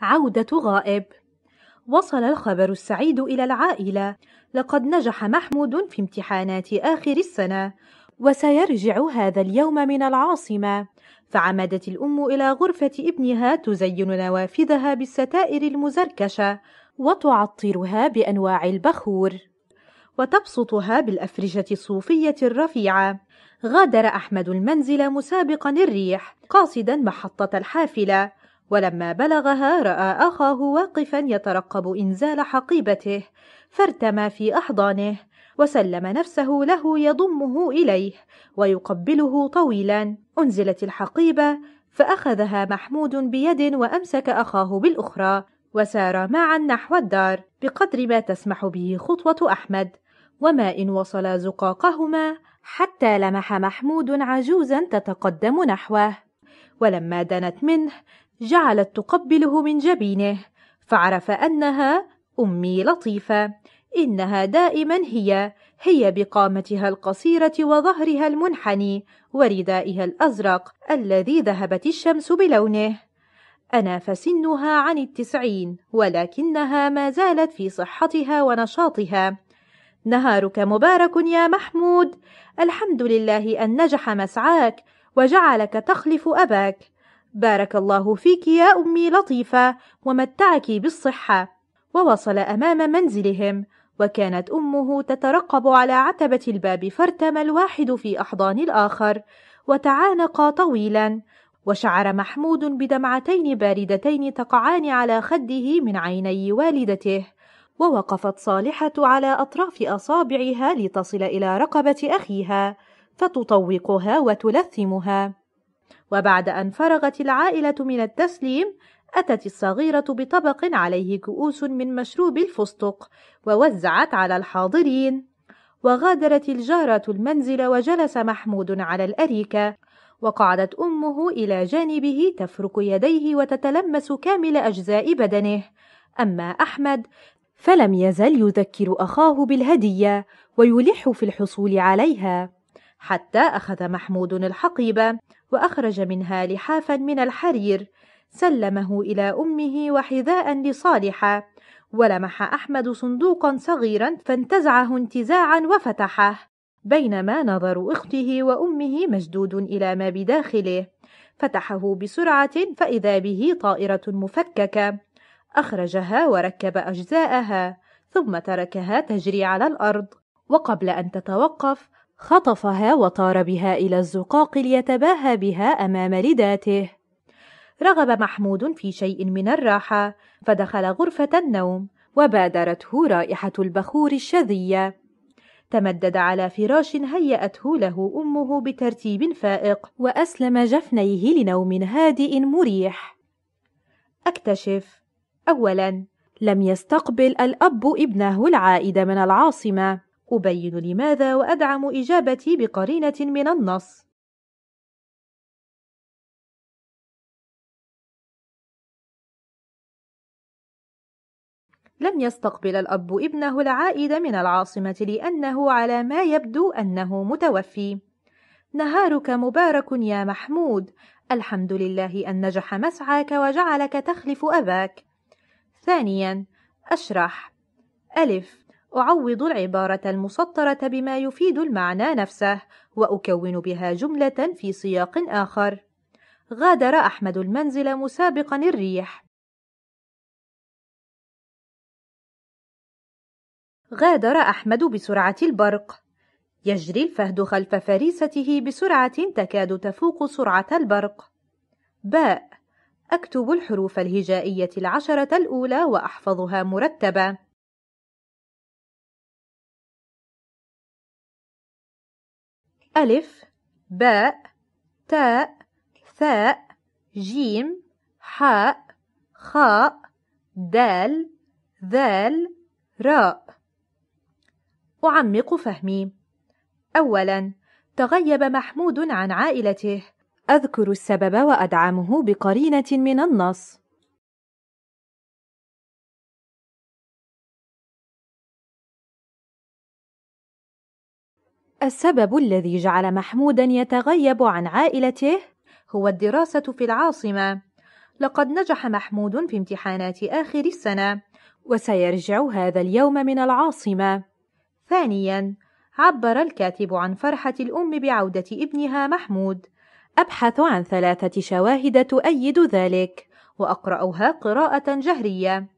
عودة غائب وصل الخبر السعيد إلى العائلة لقد نجح محمود في امتحانات آخر السنة وسيرجع هذا اليوم من العاصمة فعمدت الأم إلى غرفة ابنها تزين نوافذها بالستائر المزركشة وتعطرها بأنواع البخور وتبسطها بالأفرشة الصوفية الرفيعة غادر أحمد المنزل مسابقا الريح قاصدا محطة الحافلة ولما بلغها رأى أخاه واقفا يترقب إنزال حقيبته فارتمى في أحضانه وسلم نفسه له يضمه إليه ويقبله طويلا أنزلت الحقيبة فأخذها محمود بيد وأمسك أخاه بالأخرى وسارا معا نحو الدار بقدر ما تسمح به خطوة أحمد وما إن وصلا زقاقهما حتى لمح محمود عجوزا تتقدم نحوه ولما دنت منه جعلت تقبله من جبينه فعرف أنها أمي لطيفة إنها دائما هي هي بقامتها القصيرة وظهرها المنحني وردائها الأزرق الذي ذهبت الشمس بلونه أنا فسنها عن التسعين ولكنها ما زالت في صحتها ونشاطها نهارك مبارك يا محمود الحمد لله أن نجح مسعاك وجعلك تخلف أباك بارك الله فيك يا أمي لطيفة ومتعك بالصحة ووصل أمام منزلهم وكانت أمه تترقب على عتبة الباب فارتمى الواحد في أحضان الآخر وتعانقا طويلا وشعر محمود بدمعتين باردتين تقعان على خده من عيني والدته ووقفت صالحة على أطراف أصابعها لتصل إلى رقبة أخيها فتطوقها وتلثمها وبعد أن فرغت العائلة من التسليم أتت الصغيرة بطبق عليه كؤوس من مشروب الفستق ووزعت على الحاضرين وغادرت الجارة المنزل وجلس محمود على الأريكة وقعدت أمه إلى جانبه تفرك يديه وتتلمس كامل أجزاء بدنه أما أحمد فلم يزل يذكر أخاه بالهدية ويلح في الحصول عليها حتى أخذ محمود الحقيبة وأخرج منها لحافا من الحرير سلمه إلى أمه وحذاء لصالحة ولمح أحمد صندوقا صغيرا فانتزعه انتزاعا وفتحه بينما نظر أخته وأمه مشدود إلى ما بداخله فتحه بسرعة فإذا به طائرة مفككة أخرجها وركب أجزاءها ثم تركها تجري على الأرض وقبل أن تتوقف خطفها وطار بها إلى الزقاق ليتباهى بها أمام لداته رغب محمود في شيء من الراحة فدخل غرفة النوم وبادرته رائحة البخور الشذية تمدد على فراش هيأته له أمه بترتيب فائق وأسلم جفنيه لنوم هادئ مريح أكتشف أولاً لم يستقبل الأب ابنه العائد من العاصمة أبين لماذا وأدعم إجابتي بقرينة من النص لم يستقبل الأب ابنه العائد من العاصمة لأنه على ما يبدو أنه متوفي. نهارك مبارك يا محمود، الحمد لله أن نجح مسعاك وجعلك تخلف أباك. ثانياً، أشرح: ألف أعوض العبارة المسطرة بما يفيد المعنى نفسه وأكون بها جملة في سياق آخر غادر أحمد المنزل مسابقا الريح غادر أحمد بسرعة البرق يجري الفهد خلف فريسته بسرعة تكاد تفوق سرعة البرق باء أكتب الحروف الهجائية العشرة الأولى وأحفظها مرتبة ألف باء تاء ثاء جيم حاء خاء دال ذال راء أعمق فهمي أولا تغيب محمود عن عائلته أذكر السبب وأدعمه بقرينة من النص السبب الذي جعل محمودا يتغيب عن عائلته هو الدراسة في العاصمة لقد نجح محمود في امتحانات آخر السنة وسيرجع هذا اليوم من العاصمة ثانيا عبر الكاتب عن فرحة الأم بعودة ابنها محمود أبحث عن ثلاثة شواهد تؤيد ذلك وأقرأها قراءة جهرية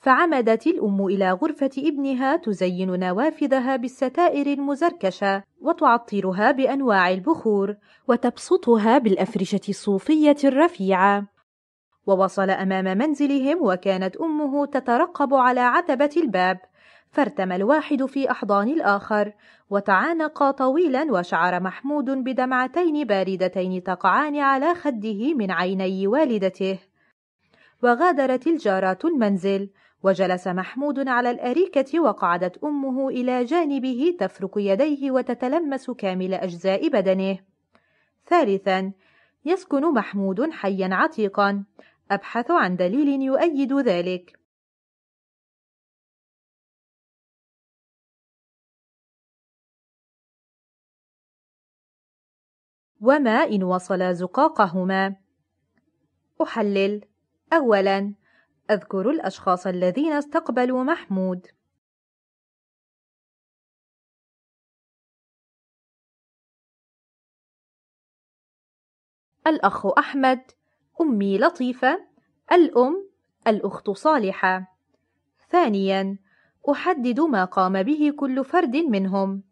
فعمدت الأم إلى غرفة ابنها تزين نوافذها بالستائر المزركشة وتعطرها بأنواع البخور وتبسطها بالأفرشة الصوفية الرفيعة ووصل أمام منزلهم وكانت أمه تترقب على عتبة الباب فارتمى الواحد في أحضان الآخر وتعانقا طويلا وشعر محمود بدمعتين باردتين تقعان على خده من عيني والدته وغادرت الجارات المنزل وجلس محمود على الأريكة وقعدت أمه إلى جانبه تفرك يديه وتتلمس كامل أجزاء بدنه ثالثا يسكن محمود حيا عتيقا أبحث عن دليل يؤيد ذلك وما إن وصلا زقاقهما أحلل أولاً، أذكر الأشخاص الذين استقبلوا محمود. الأخ أحمد، أمي لطيفة، الأم، الأخت صالحة. ثانياً، أحدد ما قام به كل فرد منهم.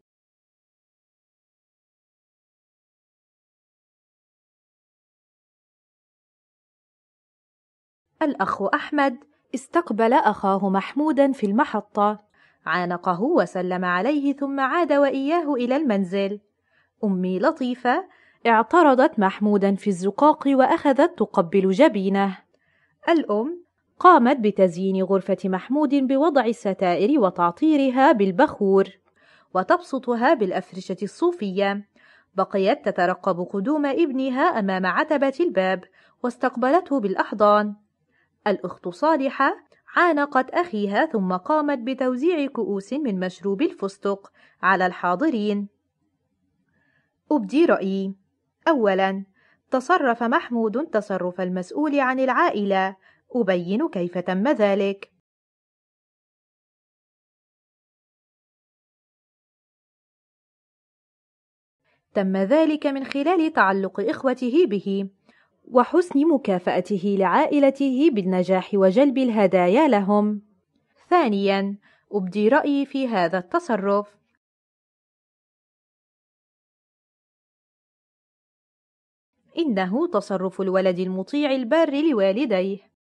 الأخ أحمد استقبل أخاه محمودا في المحطة عانقه وسلم عليه ثم عاد وإياه إلى المنزل أمي لطيفة اعترضت محمودا في الزقاق وأخذت تقبل جبينه الأم قامت بتزيين غرفة محمود بوضع الستائر وتعطيرها بالبخور وتبسطها بالأفرشة الصوفية بقيت تترقب قدوم ابنها أمام عتبة الباب واستقبلته بالأحضان الأخت صالحة عانقت أخيها ثم قامت بتوزيع كؤوس من مشروب الفستق على الحاضرين. أبدي رأيي. أولاً، تصرف محمود تصرف المسؤول عن العائلة. أبين كيف تم ذلك. تم ذلك من خلال تعلق إخوته به وحسن مكافأته لعائلته بالنجاح وجلب الهدايا لهم. ثانياً، أبدي رأيي في هذا التصرف. إنه تصرف الولد المطيع البار لوالديه.